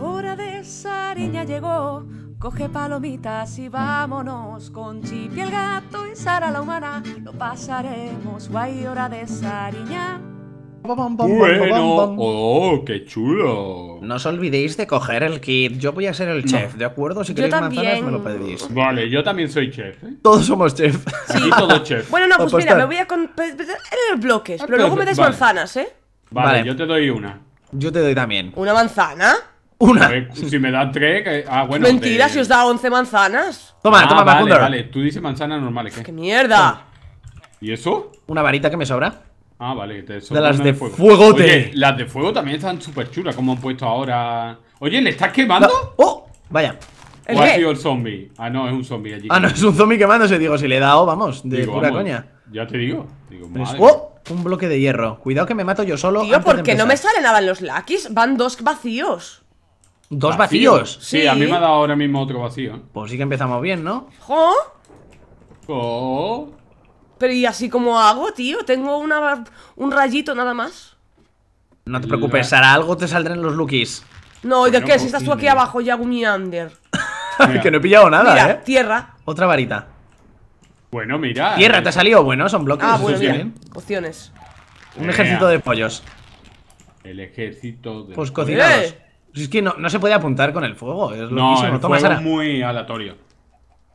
Hora de Sariña llegó, coge palomitas y vámonos. Con Chipi el gato y Sara la humana, lo pasaremos guay, hora de Sariña. Bueno, oh, qué chulo. No os olvidéis de coger el kit. Yo voy a ser el chef, ¿de acuerdo? Si yo manzanas, me lo pedís. Vale, yo también soy chef. ¿eh? Todos somos chef. Sí, todos chef. Bueno, no, pues mira, me voy a. Con... bloques, pero luego me des manzanas, ¿eh? vale, yo te doy una. Yo te doy también. ¿Una manzana? Una. A ver, si me da tres. Ah, bueno. Mentira, si os da once manzanas. Toma, ah, toma, vale, vale, tú dices manzanas normales. ¿qué? ¡Qué mierda! ¿Y eso? Una varita que me sobra. Ah, vale, te De las de fuego. fuegote. las de fuego también están súper chulas, como han puesto ahora. Oye, ¿le estás quemando? ¡Oh! Vaya. ¿O ha sido el zombie? Ah, no, es un zombie allí. Ah, no, es un zombie quemándose, digo, si le he dado, vamos, de pura coña. Ya te digo. ¡Oh! Un bloque de hierro. Cuidado que me mato yo solo. Tío, ¿por qué no me salen nada los lakis? Van dos vacíos. Dos vacíos. Sí, a mí me ha dado ahora mismo otro vacío. ¿eh? Pues sí que empezamos bien, ¿no? ¡Jo! Pero ¿y así como hago, tío? Tengo una, un rayito nada más. No te preocupes, hará algo te saldrán los lookies. No, ¿y de pues qué? Si pues estás tú aquí abajo ya, under que no he pillado nada, ¿eh? tierra. Otra varita. Bueno, mira. Tierra, te ha salido bueno, son bloques. Ah, bueno, Opciones. Un ejército de pollos. El ejército de pues pollos Pues cocinados. Es que no, no se puede apuntar con el fuego. Es no, el fuego es muy aleatorio.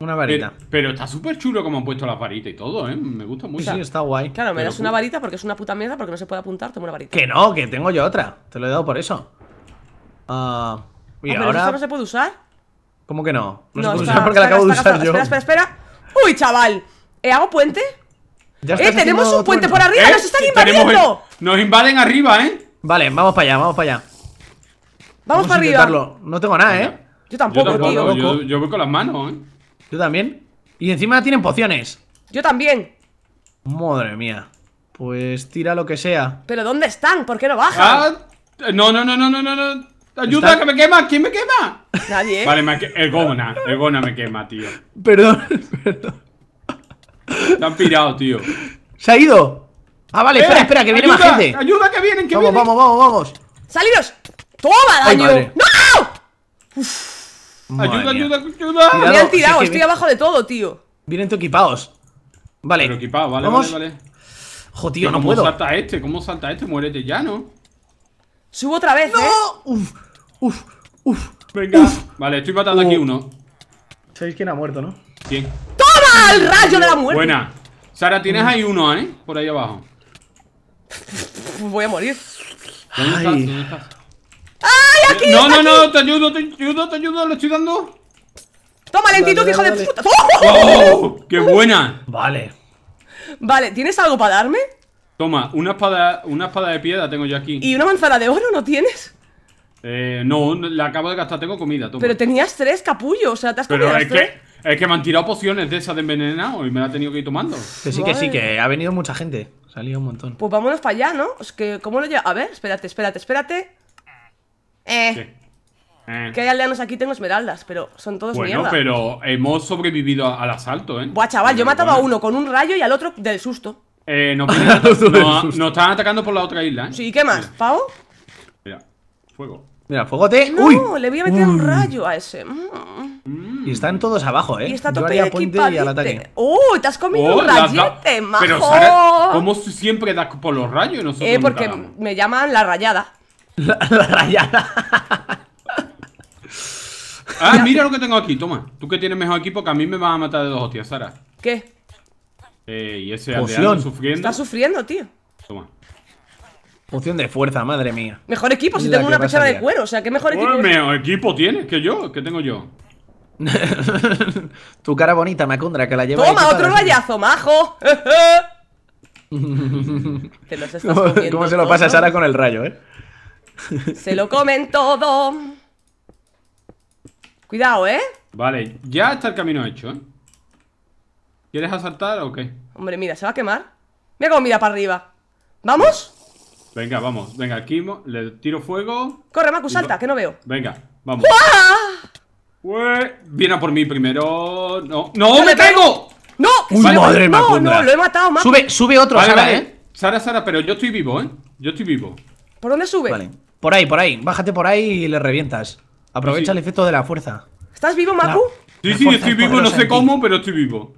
Una varita. Pero, está súper chulo como han puesto las varitas y todo, ¿eh? Me gusta mucho. Sí, está guay. Claro, me das una varita porque es una puta mierda porque no se puede apuntar, tengo una varita. Que no, que tengo yo otra. Te lo he dado por eso. Ah, uh, ahora... no se puede usar? ¿Cómo que no? No, se puede usar porque la acabo de usar yo. Espera, espera, espera. ¡Uy, chaval! Eh, ¿Hago puente? Ya ¡Eh, tenemos un puente por arriba! ¿Eh? ¡Nos están invadiendo! Nos invaden arriba, ¿eh? Vale, vamos para allá, vamos para allá. Vamos, para arriba. No tengo nada, ¿eh? Yo tampoco, tío. Yo, voy con las manos, ¿eh? Yo también. Y encima tienen pociones. Yo también. Madre mía. Pues tira lo que sea. ¿Pero dónde están? ¿Por qué no bajan? Ah, no, no, no, no, no, no. Ayuda, que me quema. ¿Quién me quema? Nadie. ¿eh? Vale, me el Gona. El Gona me quema, tío. Perdón, perdón. Te han pirado, tío. Se ha ido. Ah, vale, eh, espera, espera, que viene más gente. Ayuda, que vienen, que vamos, vienen. Vamos, vamos, vamos. Salidos ¡Toma, daño! ¡No! Ayuda, ayuda, ayuda. me han tirado, estoy abajo de todo, tío. Vienen tú equipados. Vale. Pero vale, ¿Vamos? vale, vale. Jo, tío, no puedo. ¿Cómo salta este? ¿Cómo salta este? Muérete ya, ¿no? Subo otra vez, ¡No! ¿eh? Uf, uf, uf. Venga. Vale, estoy matando aquí uno. Sabéis quién ha muerto, ¿no? ¿Quién? ¡Toma! ¡El rayo de la muerte! Buena. Sara, tienes mm. ahí uno, ¿eh? Por ahí abajo. Voy a morir. ¿Dónde estás? ¿Dónde estás? ¡Ay, aquí! No, no, no, te ayudo, te ayudo, te ayudo, le estoy dando. Toma, lentitud, hijo de puta. ¡Oh! ¡Qué buena! Vale. Vale, ¿tienes algo para darme? Toma, una espada, una espada de piedra tengo yo aquí. ¿Y una manzana de oro no tienes? Eh, no, la acabo de gastar, tengo comida, toma. Pero tenías tres capullos, o sea, te has Pero es que, es que me han tirado pociones de esas de envenenado y me la he tenido que ir tomando. Que sí, que sí, que ha venido mucha gente. salió un montón. Pues vámonos para allá, ¿no? Es que, ¿cómo lo llevo? A ver, espérate, espérate, espérate. Eh. eh. Que hay aldeanos aquí, tengo esmeraldas, pero son todos bueno, mierda. Bueno, pero hemos sobrevivido al asalto, ¿eh? Buah, chaval, yo mataba a uno con un rayo y al otro del susto. Eh, nos, no, están atacando por la otra isla, ¿eh? Sí, ¿qué más? Pau? Mira, fuego. Mira, fuegote. No, ¡Uy! le voy a meter un rayo a ese. Mm. Mm. Y están todos abajo, ¿eh? Y está tope equipadito. Y al ataque. Te has comido un oh, rayete, majo. ¿Cómo siempre das por los rayos? eh, porque me llaman la rayada. La, rayada. ah, mira lo que tengo aquí, toma. Tú que tienes mejor equipo que a mí me vas a matar de dos hostias, Sara. ¿Qué? Eh, y ese aldeano sufriendo. Está sufriendo, tío. Toma. Poción de fuerza, madre mía. Mejor equipo, si tengo una pechada de cuero, o sea, ¿qué mejor equipo? mejor equipo tienes que yo, ¿Qué tengo yo. tu cara bonita, macondra que la lleva. ¡Toma, otro rayazo, majo! ¿Cómo, ¿Cómo se lo pasa Sara con el rayo, eh? Se lo comen todo. Cuidado, ¿eh? Vale, ya está el camino hecho, ¿eh? ¿Quieres asaltar o qué? Hombre, mira, se va a quemar. Mira comida mira para arriba. ¿Vamos? Venga, vamos. Venga, aquí le tiro fuego. Corre, Macu, salta, que no veo. Venga, vamos. ¡Ah! Ué, viene a por mí primero. No, no, me, tengo! No, Uy, madre no, no, lo he matado, Macu. Sube, sube otro, vale, Sara, ¿eh? Sara, Sara, pero yo estoy vivo, ¿eh? Yo estoy vivo. ¿Por dónde sube? Vale. Por ahí, por ahí. Bájate por ahí y le revientas. Aprovecha el efecto de la fuerza. ¿Estás vivo, Maku? Sí, sí, estoy vivo, no sé cómo, pero estoy vivo.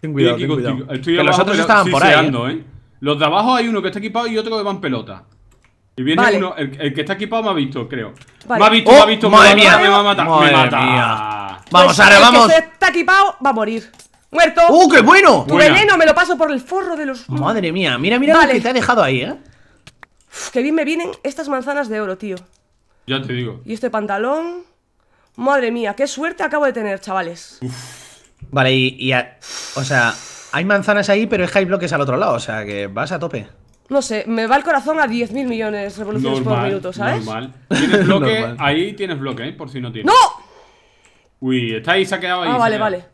Ten cuidado, ten cuidado. Estoy, los otros estaban por ahí. ¿eh? ¿eh? Los de abajo hay uno que está equipado y otro que va en pelota. Y viene uno, el, que está equipado me ha visto, creo. Me ha visto, me ha oh, visto, madre me, mía. me va a matar, madre Mía. Pues vamos, ahora vamos. El que está equipado va a morir. ¡Muerto! ¡Uh, qué bueno! Tu veneno me lo paso por el forro de los. Madre mía, mira, mira vale. lo que te ha dejado ahí, eh. Que bien me vienen estas manzanas de oro, tío. Ya te digo. Y este pantalón. Madre mía, qué suerte acabo de tener, chavales. Vale, y, o sea, hay manzanas ahí, pero es que hay bloques al otro lado, o sea, que vas a tope. No sé, me va el corazón a 10.000 millones de revoluciones por minuto, ¿sabes? Normal. Tienes bloque, ahí tienes bloque, ¿eh? por si no tienes. ¡No! Uy, está ahí, se ha quedado ahí. Ah, vale, vale.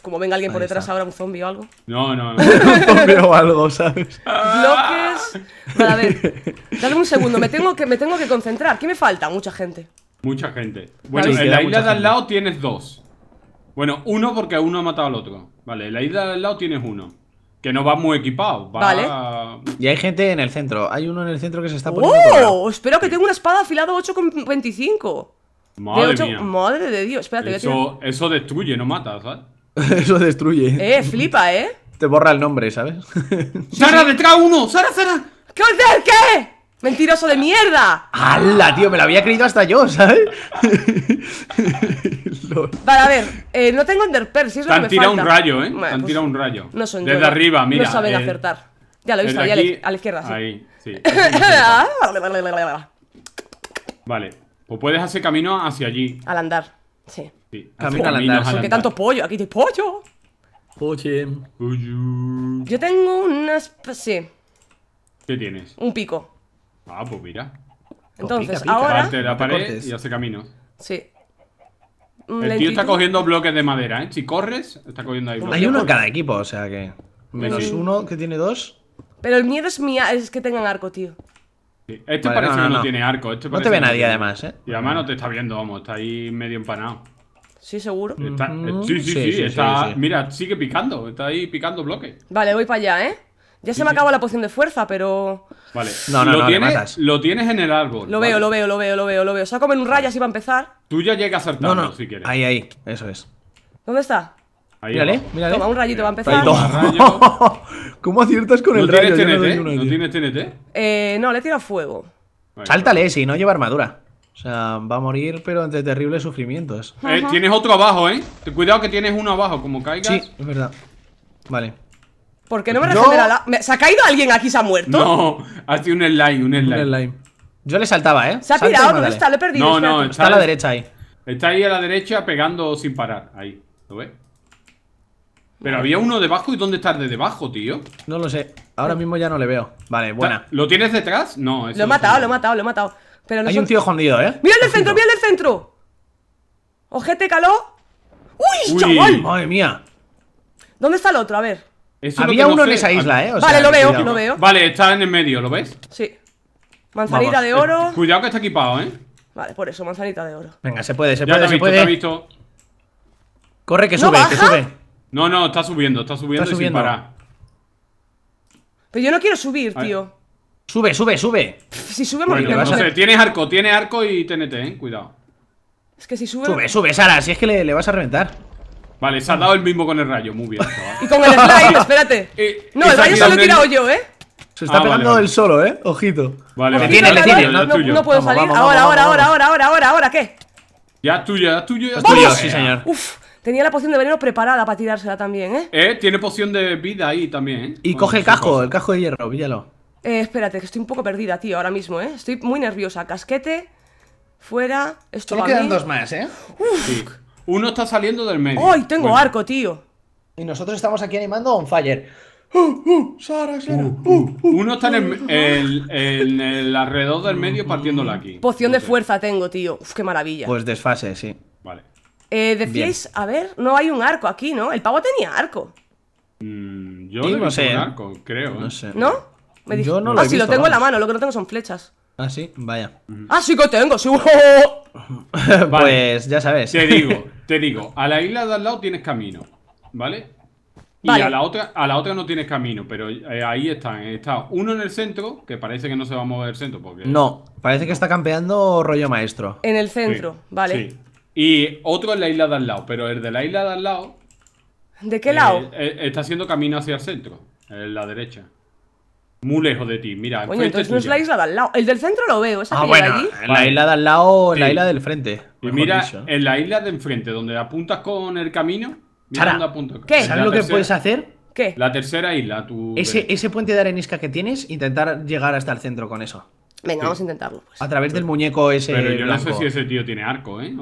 como venga alguien por detrás ahora, un zombie o algo. No, no, no. un o algo, ¿sabes? bloque Vale, a ver. dale un segundo, me tengo que, concentrar. ¿Qué me falta? Mucha gente. Mucha gente. Bueno, en la isla de al lado tienes dos. Bueno, uno porque uno ha matado al otro. Vale, en la isla de al lado tienes uno. Que no va muy equipado. Vale. Y hay gente en el centro. Hay uno en el centro que se está poniendo. ¡Oh! Espero que tenga una espada afilada 8,25. Madre de mía. Madre de Dios. Espérate, eso, destruye, no mata, eso destruye. Eh, flipa, ¿eh? Te borra el nombre, ¿sabes? ¡Sara, detrás uno! ¡Sara, Sara! ¿Qué hacer? ¿Qué? ¡Mentiroso de mierda! ¡Hala, tío! Me lo había creído hasta yo, ¿sabes? vale, a ver, eh, no tengo Enderpearl, si es lo Te han que me tirado un rayo, ¿eh? Te han pues, tirado un rayo. No son Desde arriba, mira. No saben eh, acertar. Ya lo he visto, ahí a la izquierda, sí. Ahí, sí. vale, pues puedes hacer camino hacia allí. Al andar, sí. Camino al andar. qué tanto pollo, aquí te pollo. Oye. Yo tengo unas... Pues, sí. ¿Qué tienes? Un pico. Ah, pues mira. Entonces, ahora... la pared y hace camino. Sí. El tío está cogiendo bloques de madera, ¿eh? Si corres, está cogiendo ahí bloques. Hay uno en cada equipo, o sea que... Menos uno que tiene dos. Pero el miedo es mía, es que tengan arco, tío. Este parece que no, tiene arco. Este no te ve nadie, además, ¿eh? Y además no te está viendo, vamos. Está ahí medio empanado. ¿Sí, seguro? Eh, sí, sí, sí, está, Mira, sigue picando, está ahí picando bloque. Vale, voy para allá, ¿eh? Ya se me acaba la poción de fuerza, pero. Vale. No, no, lo, tienes, lo tienes en el árbol. Lo veo, lo veo, lo veo, lo veo, lo veo. como en un rayo así a empezar. Tú ya llegas acertar no, no. si quieres. Ahí, ahí. Eso es. ¿Dónde está? Ahí mírale, mírale. Toma, un rayito va a empezar. ¿Cómo aciertas con el rayo? TNT? ¿No tienes TNT? Eh, no, le he tirado fuego. Sáltale, si no lleva armadura. O sea, va a morir, pero ante terribles sufrimientos. Eh, tienes otro abajo, ¿eh? Cuidado que tienes uno abajo, como caiga. Sí, es verdad. Vale. ¿Por qué no me regenera no. la...? ¿Se ha caído alguien aquí? ¿Se ha muerto? No, ha sido un slime, un slime. Yo le saltaba, ¿eh? Se ha tirado, ¿dónde está? Le he perdido. No, no, está, a la derecha ahí. Está ahí a la derecha pegando sin parar. Ahí, ¿lo ves? Pero había uno debajo y ¿dónde está el de debajo, tío? No lo sé, ahora mismo ya no le veo Vale, buena ¿Lo tienes detrás? No, Lo he matado, lo he matado, lo he matado pero Hay un tío jodido, ¿eh? ¡Mira el del centro! ¡Mira el del centro! ¡Ojete caló! ¡Uy, ¡Uy, chaval! ¡Madre mía! ¿Dónde está el otro? A ver. Había uno en esa isla, ¿eh? vale, lo veo, lo veo. Vale, está en el medio, ¿lo ves? Sí. Manzanita de eh, oro. cuidado que está equipado, ¿eh? Vale, por eso, manzanita de oro. Venga, se puede, se puede, se visto, puede. Te visto. Corre, que sube, que sube. No, no, está subiendo, está subiendo, subiendo. sin parar. Pero yo no quiero subir, tío. Sube, sube, sube. Si sube, no sé, Tienes arco, tiene arco y TNT, eh. Cuidado. Es que si sube. Sube, sube, Sara. Si es que le, vas a reventar. Vale, se ha dado el mismo con el rayo. Muy bien. y con el slide espérate. Eh, no, el rayo se lo he tirado yo, eh. Se está ah, pegando solo, eh. Ojito. Vale, vale. Tiene, le tiene. No, puedo salir. ahora, ahora, ahora, ahora, ahora, ahora, ahora, ¿qué? Ya es tuyo, ya es tuyo, ya es tuyo. Sí, señor. Uf. Tenía la poción de veneno preparada para tirársela también, ¿eh? Eh, tiene poción de vida ahí también, ¿eh? Y coge el casco, el casco de hierro, píllalo. Eh, espérate, que estoy un poco perdida, tío, ahora mismo, ¿eh? Estoy muy nerviosa. Casquete, fuera, esto Solo quedan dos más, ¿eh? Uno está saliendo del medio. ¡Ay, tengo arco, tío! Y nosotros estamos aquí animando on fire. Uh, uh, Sara, Sara, uh, uh, Uno está en el, alrededor del medio partiéndolo aquí. Poción de fuerza tengo, tío. Uf, qué maravilla. Pues desfase, sí. Vale. Eh, decíais, a ver, no hay un arco aquí, ¿no? El pavo tenía arco. Mm, yo no sé. Un ¿eh? arco, creo. ¿eh? No sé. ¿No? Yo no lo ah, lo tengo en la mano, lo que no tengo son flechas. Ah, sí, vaya. Ah, sí que tengo, sí. Pues ya sabes. Te digo, te digo, a la isla de al lado tienes camino, ¿vale? Y a la otra, a la otra no tienes camino, pero eh, ahí están. Está uno en el centro, que parece que no se va a mover el centro porque. No, parece que está campeando rollo maestro. En el centro, vale. Y otro en la isla de al lado, pero el de la isla de al lado ¿De qué lado? Eh, eh, está haciendo camino hacia el centro, en la derecha. Muy lejos de ti, mira. entonces no es la isla de al lado. El del centro lo veo, esa ah, bueno, En la isla de al lado, en la isla del frente. mira, en la isla de enfrente, donde apuntas con el camino, mira ¿Qué? ¿Sabes lo que puedes hacer? ¿Qué? La tercera isla, tu. Ese, ese puente de arenisca que tienes, intentar llegar hasta el centro con eso. Venga, vamos a intentarlo. Pues. A través del muñeco ese. Pero yo no sé si ese tío tiene arco, ¿eh?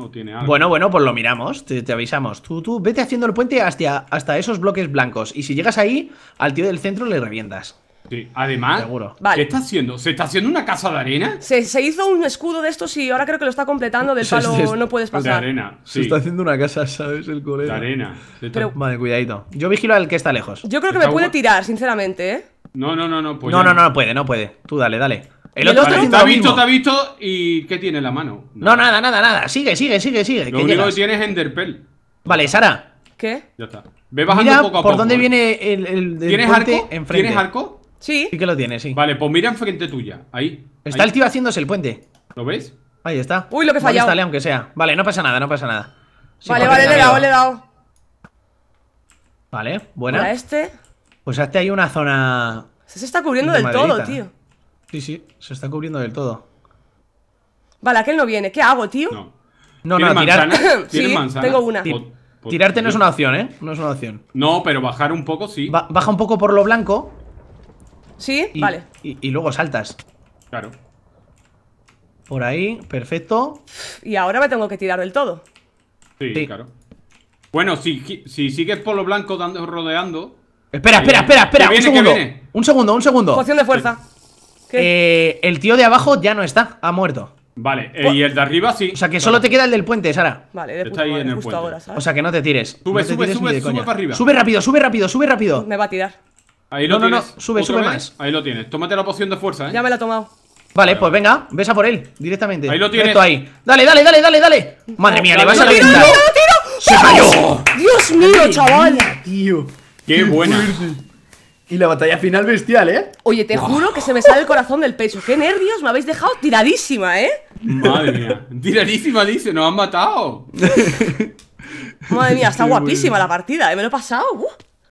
Bueno, bueno, pues lo miramos, te, avisamos. Tú, tú, vete haciendo el puente hasta, hasta esos bloques blancos. Y si llegas ahí, al tío del centro le revientas. Sí. Además, ¿qué está haciendo? ¿Se está haciendo una casa de arena? Se, hizo un escudo de estos y ahora creo que lo está completando del palo no puedes pasar. De arena, Se está haciendo una casa, ¿sabes? El De arena. Pero... Vale, cuidadito. Yo vigilo al que está lejos. Yo creo que me puede tirar, sinceramente, ¿eh? No, no, no, no. Pues no, no, no, no puede, no puede. Tú dale, dale. El otro, vale, te ha visto, te ha visto y ¿qué tiene en la mano? No, nada, nada, nada. Sigue, sigue, sigue, sigue. Lo único que tiene es Enderpell. Vale, Sara. ¿Qué? Ya está. Ve bajando un poco a poco. ¿Por dónde eh. viene el, el, ¿Tienes arco? ¿Tienes arco? Sí. Sí que lo tiene, sí. Vale, pues mira enfrente tuya. Ahí. Está el tío haciéndose el puente. ¿Lo ves? Ahí está. Uy, lo que falla Vale, aunque sea. Vale, no pasa nada, no pasa nada. vale, vale, le he dado, le he dado. Vale, buena. Para este. Pues hazte ahí una zona. Se está cubriendo del todo, tío. Sí, sí, se está cubriendo del todo. Vale, aquel no viene. ¿Qué hago, tío? No, no, no tirar. sí, tengo una. Tirarte no es una opción, ¿eh? No es una opción. No, pero bajar un poco sí. baja un poco por lo blanco ¿Sí? vale. Y, luego saltas. Claro. Por ahí, perfecto. Y ahora me tengo que tirar del todo. Sí, claro. Bueno, si, sigues por lo blanco dando, rodeando. Espera, espera, eh, espera, espera. un, segundo, un segundo, un segundo. Poción de fuerza. Eh, el tío de abajo ya no está, ha muerto. Vale, eh, pues- y el de arriba sí. O sea que solo te queda el del puente, Sara. Vale, de está ahí en el Ahora, O sea que no te tires. Sube, sube, sube, sube para arriba. Sube rápido, sube rápido, sube rápido. Me va a tirar. Ahí lo tienes. No, no, sube, sube más. Ahí lo tienes. Tómate la poción de fuerza, eh. Ya me la he tomado. Vale, pues venga, besa por él directamente. Ahí lo tienes. Dale, dale, dale, dale, dale. Madre mía, le vas a reventar. ¡Tiro, tiro, se cayó! ¡Dios mío, chaval! Tío. Qué, bueno. Y la batalla final bestial, ¿eh? Oye, te juro que se me sale el corazón del pecho. ¡Qué nervios! Me habéis dejado tiradísima, ¿eh? Madre mía. Tiradísima, dice. Nos han matado. Madre mía, está guapísima la partida. ¿eh? Me lo he pasado.